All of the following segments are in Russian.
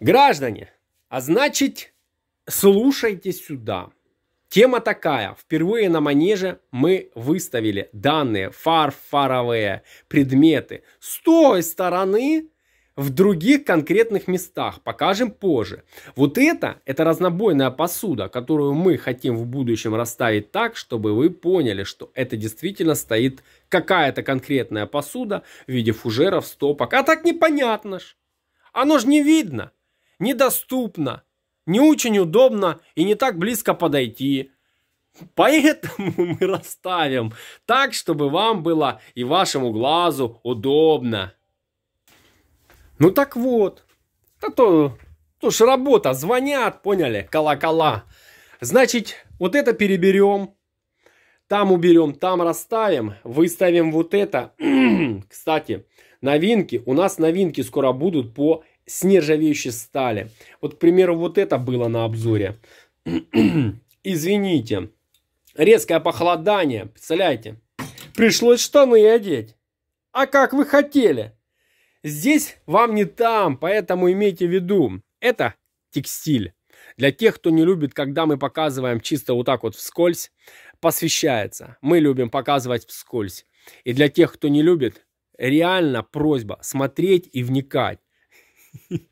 Граждане, а значит, слушайте сюда. Тема такая. Впервые на манеже мы выставили данные фарфоровые предметы с той стороны в других конкретных местах. Покажем позже. Вот это, это разнобойная посуда, которую мы хотим в будущем расставить так, чтобы вы поняли, что это действительно стоит какая-то конкретная посуда в виде фужеров, стопок. А так непонятно ж. Оно же не видно недоступно, не очень удобно и не так близко подойти. Поэтому мы расставим так, чтобы вам было и вашему глазу удобно. Ну так вот, это то, то ж работа, звонят, поняли, колокола. Значит, вот это переберем, там уберем, там расставим, выставим вот это. Кстати, новинки, у нас новинки скоро будут по с нержавеющей стали. Вот, к примеру, вот это было на обзоре. Извините. Резкое похолодание, представляете? Пришлось штаны одеть. А как вы хотели? Здесь вам не там, поэтому имейте в виду. Это текстиль. Для тех, кто не любит, когда мы показываем чисто вот так вот вскользь, посвящается. Мы любим показывать вскользь. И для тех, кто не любит, реально просьба смотреть и вникать.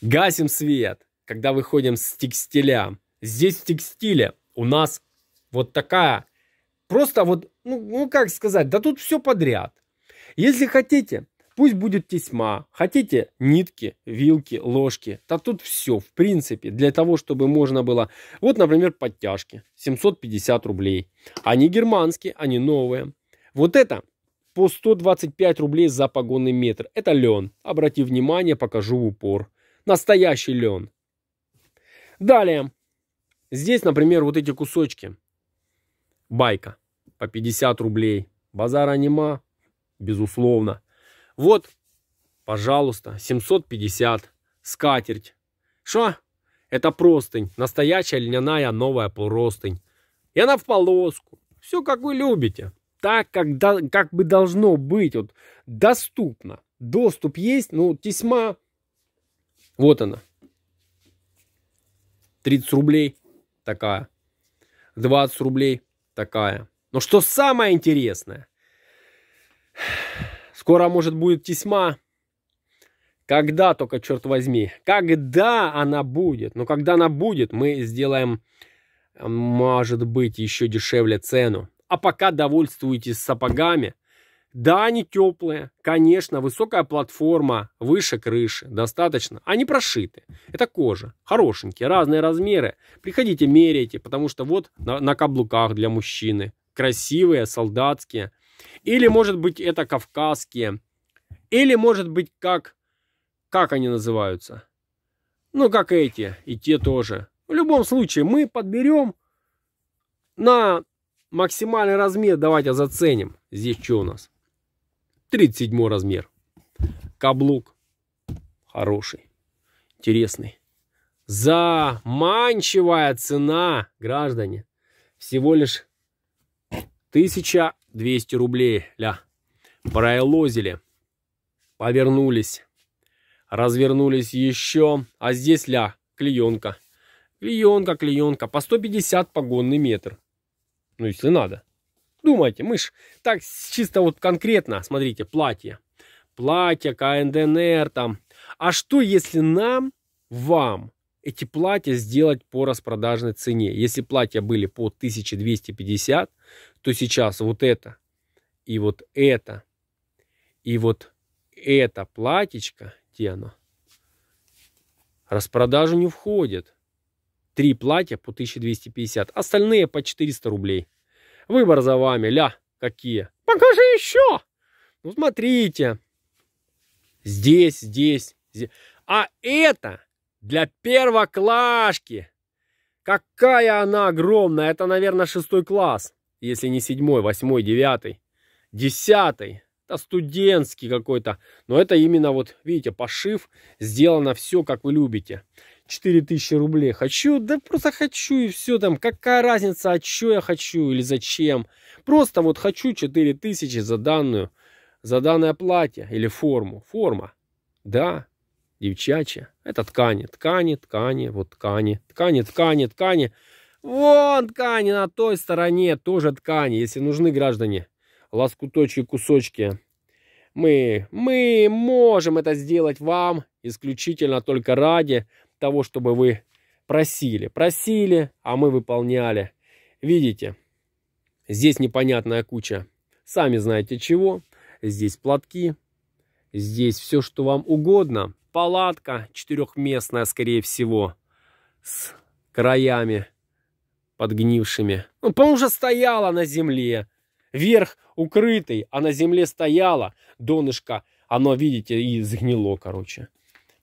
Гасим свет, когда выходим с текстиля. Здесь в текстиле у нас вот такая, просто вот, ну, ну как сказать, да тут все подряд. Если хотите, пусть будет тесьма, хотите нитки, вилки, ложки, да тут все, в принципе, для того, чтобы можно было, вот, например, подтяжки, 750 рублей, они германские, они новые. Вот это по 125 рублей за погонный метр. Это лен. Обрати внимание, покажу в упор. Настоящий лен. Далее. Здесь, например, вот эти кусочки. Байка по 50 рублей. Базар анима безусловно. Вот, пожалуйста, 750. Скатерть. Что? Это простынь. Настоящая льняная новая простынь. И она в полоску. Все, как вы любите так, как, да, как бы должно быть, вот, доступно. Доступ есть, но ну, тесьма, вот она, 30 рублей такая, 20 рублей такая. Но что самое интересное, скоро, может, будет тесьма, когда только, черт возьми, когда она будет, но ну, когда она будет, мы сделаем, может быть, еще дешевле цену а пока довольствуйтесь сапогами. Да, они теплые, конечно, высокая платформа, выше крыши, достаточно. Они прошиты, это кожа, хорошенькие, разные размеры. Приходите, меряйте, потому что вот на, на каблуках для мужчины, красивые, солдатские. Или, может быть, это кавказские. Или, может быть, как... Как они называются? Ну, как эти, и те тоже. В любом случае, мы подберем на Максимальный размер давайте заценим. Здесь что у нас? 37 размер. Каблук. Хороший. Интересный. Заманчивая цена, граждане. Всего лишь 1200 рублей. Ля. Проэлозили. Повернулись. Развернулись еще. А здесь ля. Клеенка. Клеенка, клеенка. По 150 погонный метр. Ну, если надо. Думайте, мы ж так чисто вот конкретно, смотрите, платье. Платье, КНДНР там. А что, если нам, вам, эти платья сделать по распродажной цене? Если платья были по 1250, то сейчас вот это и вот это и вот это платьечко, где оно? Распродажу не входит. Три платья по 1250, остальные по 400 рублей. Выбор за вами, ля, какие. Покажи еще! Ну, смотрите. Здесь, здесь, здесь. А это для первоклашки. Какая она огромная. Это, наверное, шестой класс. Если не седьмой, восьмой, девятый, десятый. Это студентский какой-то. Но это именно вот, видите, пошив. Сделано все, как вы любите. 4000 рублей. Хочу, да просто хочу и все там. Какая разница, а что я хочу или зачем. Просто вот хочу 4000 за данную, за данное платье или форму. Форма, да, девчачья. Это ткани, ткани, ткани, вот ткани, ткани, ткани, ткани. Вон ткани на той стороне, тоже ткани. Если нужны граждане, лоскуточки, кусочки. Мы, мы можем это сделать вам исключительно только ради того, чтобы вы просили. Просили, а мы выполняли. Видите, здесь непонятная куча. Сами знаете чего. Здесь платки, здесь все, что вам угодно. Палатка четырехместная, скорее всего, с краями подгнившими. Ну, по уже стояла на земле. Верх укрытый, а на земле стояла. Донышко, оно, видите, и сгнило, короче.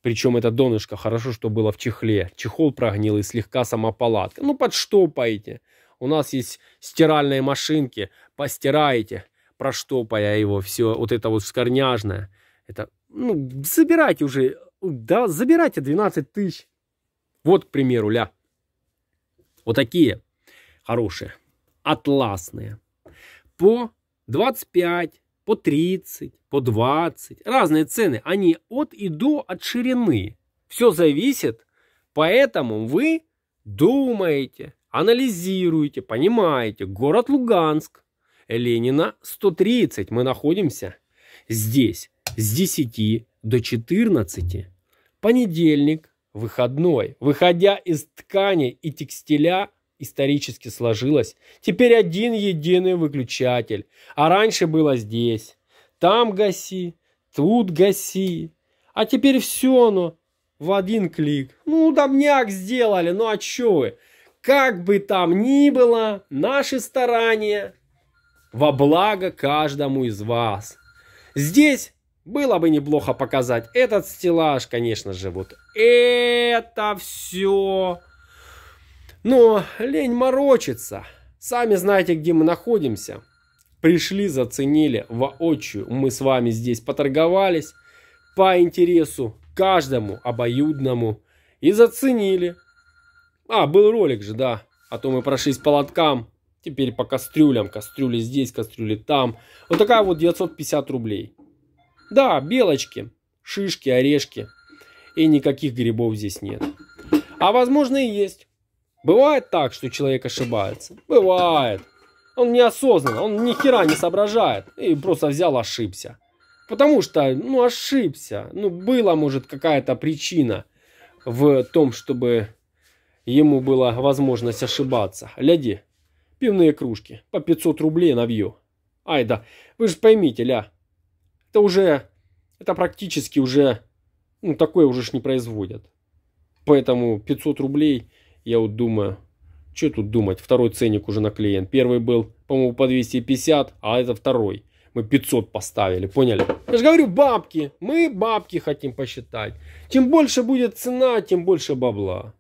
Причем это донышко хорошо, что было в чехле. Чехол прогнил и слегка сама палатка. Ну, подштопаете. У нас есть стиральные машинки. Постираете, проштопая его. Все вот это вот скорняжное. Это, ну, забирайте уже. Да, забирайте 12 тысяч. Вот, к примеру, ля. Вот такие хорошие. Атласные. По 25, по 30 по 20. Разные цены. Они от и до, от ширины. Все зависит. Поэтому вы думаете, анализируете, понимаете. Город Луганск. Ленина 130. Мы находимся здесь с 10 до 14. Понедельник, выходной. Выходя из ткани и текстиля, исторически сложилось. Теперь один единый выключатель. А раньше было здесь там гаси, тут гаси. А теперь все оно ну, в один клик. Ну, удобняк сделали, ну а чё вы? Как бы там ни было, наши старания во благо каждому из вас. Здесь было бы неплохо показать этот стеллаж, конечно же, вот это все. Но лень морочиться. Сами знаете, где мы находимся. Пришли, заценили воочию. Мы с вами здесь поторговались по интересу каждому обоюдному. И заценили. А, был ролик же, да. А то мы прошлись по лоткам. Теперь по кастрюлям. Кастрюли здесь, кастрюли там. Вот такая вот 950 рублей. Да, белочки, шишки, орешки. И никаких грибов здесь нет. А возможно и есть. Бывает так, что человек ошибается? Бывает. Он неосознанно, он ни хера не соображает. И просто взял, ошибся. Потому что, ну, ошибся. Ну, была, может, какая-то причина в том, чтобы ему была возможность ошибаться. Ляди, пивные кружки по 500 рублей на вью. Ай да, вы же поймите, ля, это уже, это практически уже, ну, такое уже ж не производят. Поэтому 500 рублей, я вот думаю, Че тут думать, второй ценник уже наклеен. Первый был, по-моему, по 250, а это второй. Мы 500 поставили, поняли? Я же говорю, бабки. Мы бабки хотим посчитать. Чем больше будет цена, тем больше бабла.